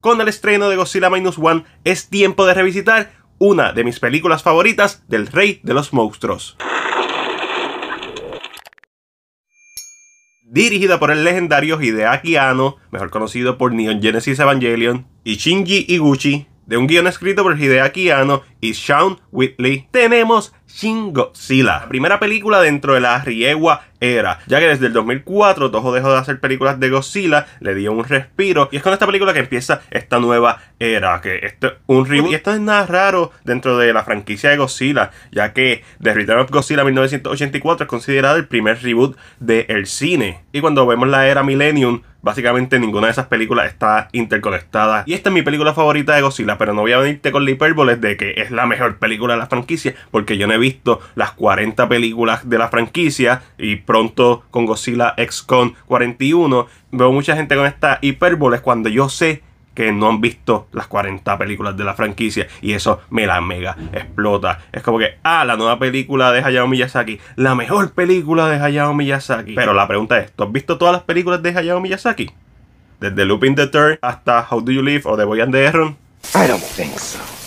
Con el estreno de Godzilla Minus One, es tiempo de revisitar una de mis películas favoritas del Rey de los Monstruos. Dirigida por el legendario Hideaki Anno, mejor conocido por Neon Genesis Evangelion, y Shinji Iguchi, de un guion escrito por Hideaki Anno y Sean Whitley, tenemos Shin Godzilla, la primera película dentro de la riegua era, ya que desde el 2004 Toho dejó de hacer películas de Godzilla, le dio un respiro y es con esta película que empieza esta nueva era, que es un reboot y esto es nada raro dentro de la franquicia de Godzilla, ya que The Return of Godzilla 1984 es considerado el primer reboot del cine y cuando vemos la era Millennium Básicamente ninguna de esas películas está interconectada. Y esta es mi película favorita de Godzilla, pero no voy a venirte con la hipérbole de que es la mejor película de la franquicia, porque yo no visto las 40 películas de la franquicia y pronto con Godzilla X-Con 41. Veo mucha gente con estas hipérboles cuando yo sé que no han visto las 40 películas de la franquicia y eso me la mega explota. Es como que, ah, la nueva película de Hayao Miyazaki, la mejor película de Hayao Miyazaki. Pero la pregunta es, ¿tú has visto todas las películas de Hayao Miyazaki? Desde Looping the Turn hasta How Do You Live o The Boy and the Heron. I don't think so.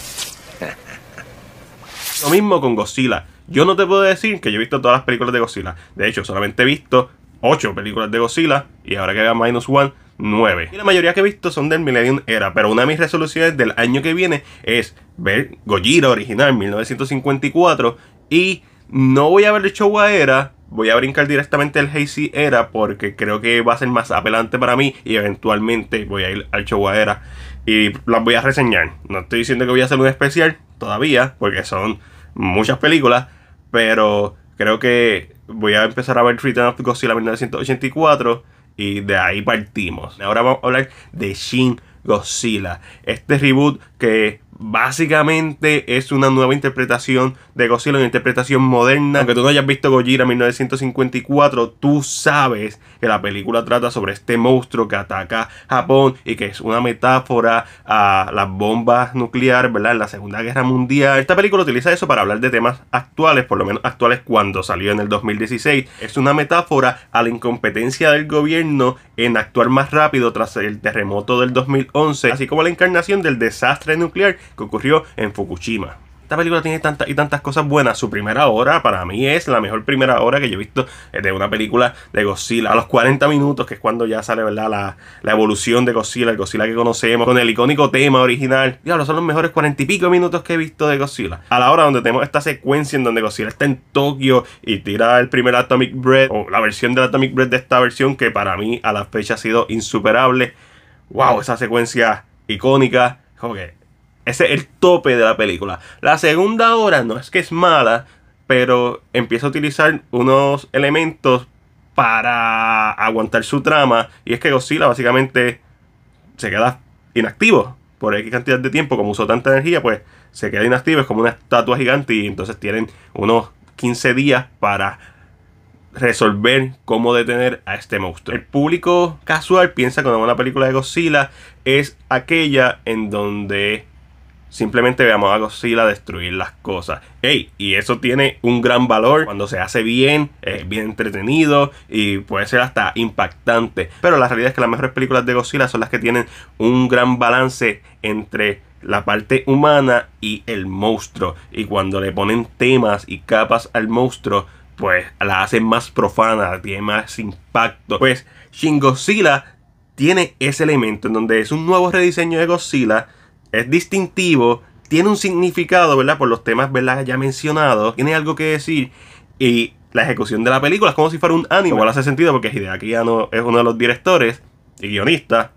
Lo mismo con Godzilla. Yo no te puedo decir que yo he visto todas las películas de Godzilla. De hecho, solamente he visto 8 películas de Godzilla y ahora que vea Minus One, 9. Y la mayoría que he visto son del Millennium Era, pero una de mis resoluciones del año que viene es ver Gojira original 1954 y no voy a ver el show Era voy a brincar directamente el Hazy Era porque creo que va a ser más apelante para mí y eventualmente voy a ir al Chihuahua Era y las voy a reseñar. No estoy diciendo que voy a hacer un especial todavía porque son muchas películas, pero creo que voy a empezar a ver Return of Godzilla 1984 y de ahí partimos. Ahora vamos a hablar de Shin Godzilla. Este reboot que básicamente es una nueva interpretación de Godzilla, una interpretación moderna. Aunque tú no hayas visto Gojira 1954, tú sabes que la película trata sobre este monstruo que ataca Japón y que es una metáfora a las bombas nucleares, ¿verdad? En la Segunda Guerra Mundial. Esta película utiliza eso para hablar de temas actuales, por lo menos actuales cuando salió en el 2016. Es una metáfora a la incompetencia del gobierno en actuar más rápido tras el terremoto del 2000 así como la encarnación del desastre nuclear que ocurrió en Fukushima. Esta película tiene tantas y tantas cosas buenas. Su primera hora, para mí, es la mejor primera hora que yo he visto eh, de una película de Godzilla. A los 40 minutos, que es cuando ya sale, ¿verdad? La, evolución de Godzilla, el Godzilla que conocemos, con el icónico tema original. Diablo, son los mejores 40 y pico minutos que he visto de Godzilla. A la hora donde tenemos esta secuencia en donde Godzilla está en Tokio y tira el primer Atomic Breath, o la versión del Atomic Breath de esta versión, que para mí a la fecha ha sido insuperable wow, esa secuencia icónica, como que ese es el tope de la película. La segunda hora no es que es mala, pero empieza a utilizar unos elementos para aguantar su trama. Y es que Godzilla básicamente se queda inactivo por X cantidad de tiempo, como usó tanta energía, pues se queda inactivo, es como una estatua gigante y entonces tienen unos 15 días para resolver cómo detener a este monstruo. El público casual piensa que una película de Godzilla es aquella en donde simplemente veamos a Godzilla destruir las cosas. Hey, y eso tiene un gran valor cuando se hace bien, es bien entretenido y puede ser hasta impactante. Pero la realidad es que las mejores películas de Godzilla son las que tienen un gran balance entre la parte humana y el monstruo. Y cuando le ponen temas y capas al monstruo, pues la hace más profana, tiene más impacto. Pues Shin Godzilla tiene ese elemento en donde es un nuevo rediseño de Godzilla, es distintivo, tiene un significado, ¿verdad? Por los temas, ¿verdad? Ya mencionados, tiene algo que decir y la ejecución de la película es como si fuera un anime. Igual hace sentido porque Hideaki no es uno de los directores y guionistas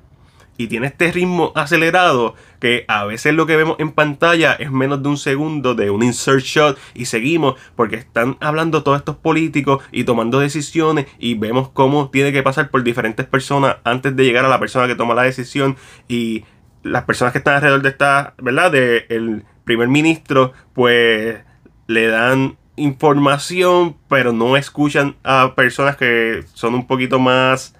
y tiene este ritmo acelerado que a veces lo que vemos en pantalla es menos de un segundo de un insert shot y seguimos porque están hablando todos estos políticos y tomando decisiones y vemos cómo tiene que pasar por diferentes personas antes de llegar a la persona que toma la decisión y las personas que están alrededor de esta, ¿verdad? De el primer ministro pues le dan información pero no escuchan a personas que son un poquito más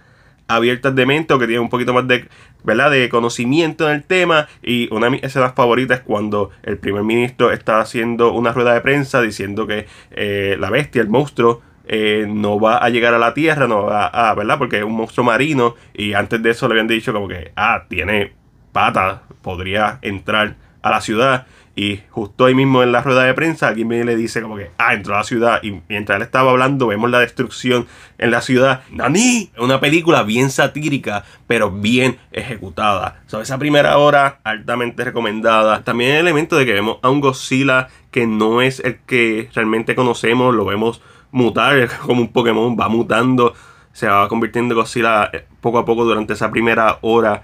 abiertas de mente o que tienen un poquito más de ¿verdad? de conocimiento en el tema y una de mis escenas favoritas es cuando el primer ministro está haciendo una rueda de prensa diciendo que eh, la bestia, el monstruo, eh, no va a llegar a la Tierra, no va a, ¿verdad? Porque es un monstruo marino y antes de eso le habían dicho como que, ah, tiene pata, podría entrar a la ciudad y justo ahí mismo en la rueda de prensa, alguien viene le dice como que, ah, entró a la ciudad. Y mientras él estaba hablando, vemos la destrucción en la ciudad. ¡Nani! Una película bien satírica, pero bien ejecutada. So, esa primera hora, altamente recomendada. También el elemento de que vemos a un Godzilla que no es el que realmente conocemos. Lo vemos mutar, como un Pokémon, va mutando. Se va convirtiendo en Godzilla eh, poco a poco durante esa primera hora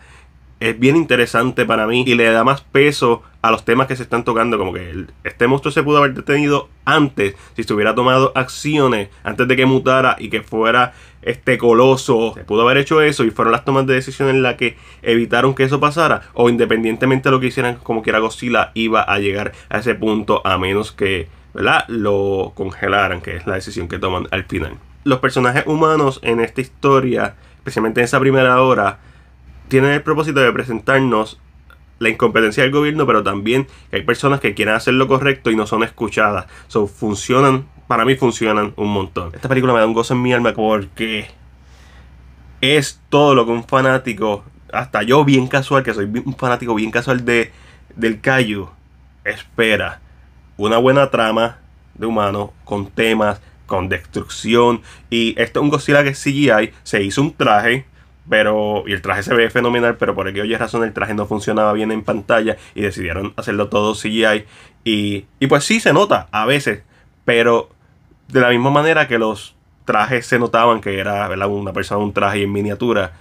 es bien interesante para mí y le da más peso a los temas que se están tocando. Como que este monstruo se pudo haber detenido antes, si se hubiera tomado acciones antes de que mutara y que fuera este coloso. Se pudo haber hecho eso y fueron las tomas de decisión en las que evitaron que eso pasara. O independientemente de lo que hicieran, como quiera Godzilla iba a llegar a ese punto a menos que ¿verdad? lo congelaran, que es la decisión que toman al final. Los personajes humanos en esta historia, especialmente en esa primera hora, tienen el propósito de presentarnos la incompetencia del gobierno, pero también hay personas que quieren hacer lo correcto y no son escuchadas. son funcionan, para mí funcionan un montón. Esta película me da un gozo en mi alma porque es todo lo que un fanático, hasta yo bien casual, que soy un fanático bien casual de, del Cayu, espera. Una buena trama de humano, con temas, con destrucción. Y esto es un Godzilla que CGI, se hizo un traje pero, y el traje se ve fenomenal, pero por aquella razón el traje no funcionaba bien en pantalla y decidieron hacerlo todo CGI. Y, y pues sí se nota a veces, pero de la misma manera que los trajes se notaban que era una persona un traje en miniatura.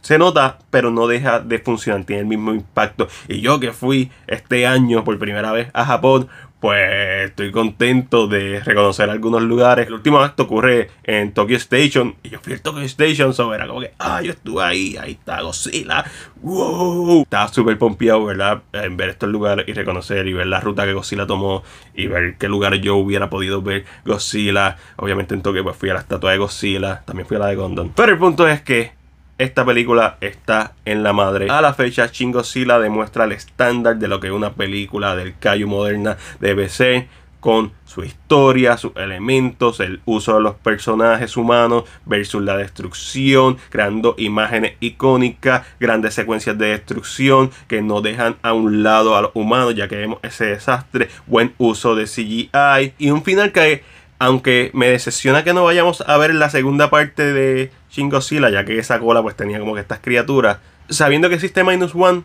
Se nota, pero no deja de funcionar, tiene el mismo impacto. Y yo que fui este año por primera vez a Japón, pues estoy contento de reconocer algunos lugares. El último acto ocurre en Tokyo Station y yo fui al Tokyo Station, sobre era como que, ah, yo estuve ahí, ahí está Godzilla, wow. Estaba súper pompeado, ¿verdad? En ver estos lugares y reconocer y ver la ruta que Godzilla tomó y ver qué lugar yo hubiera podido ver Godzilla. Obviamente en Tokio pues fui a la estatua de Godzilla, también fui a la de Gondon. Pero el punto es que esta película está en la madre. A la fecha, Shin la demuestra el estándar de lo que una película del Cayo moderna debe ser con su historia, sus elementos, el uso de los personajes humanos versus la destrucción, creando imágenes icónicas, grandes secuencias de destrucción que no dejan a un lado a los humanos ya que vemos ese desastre, buen uso de CGI y un final que aunque me decepciona que no vayamos a ver la segunda parte de Shin ya que esa cola pues tenía como que estas criaturas. Sabiendo que existe Minus One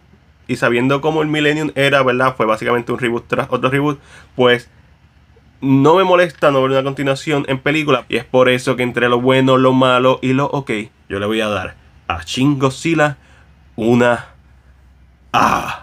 y sabiendo cómo el Millennium era, ¿verdad? Fue básicamente un reboot tras otro reboot, pues no me molesta no ver una continuación en película. Y es por eso que entre lo bueno, lo malo y lo ok, yo le voy a dar a Chingo Godzilla una... ¡Ah!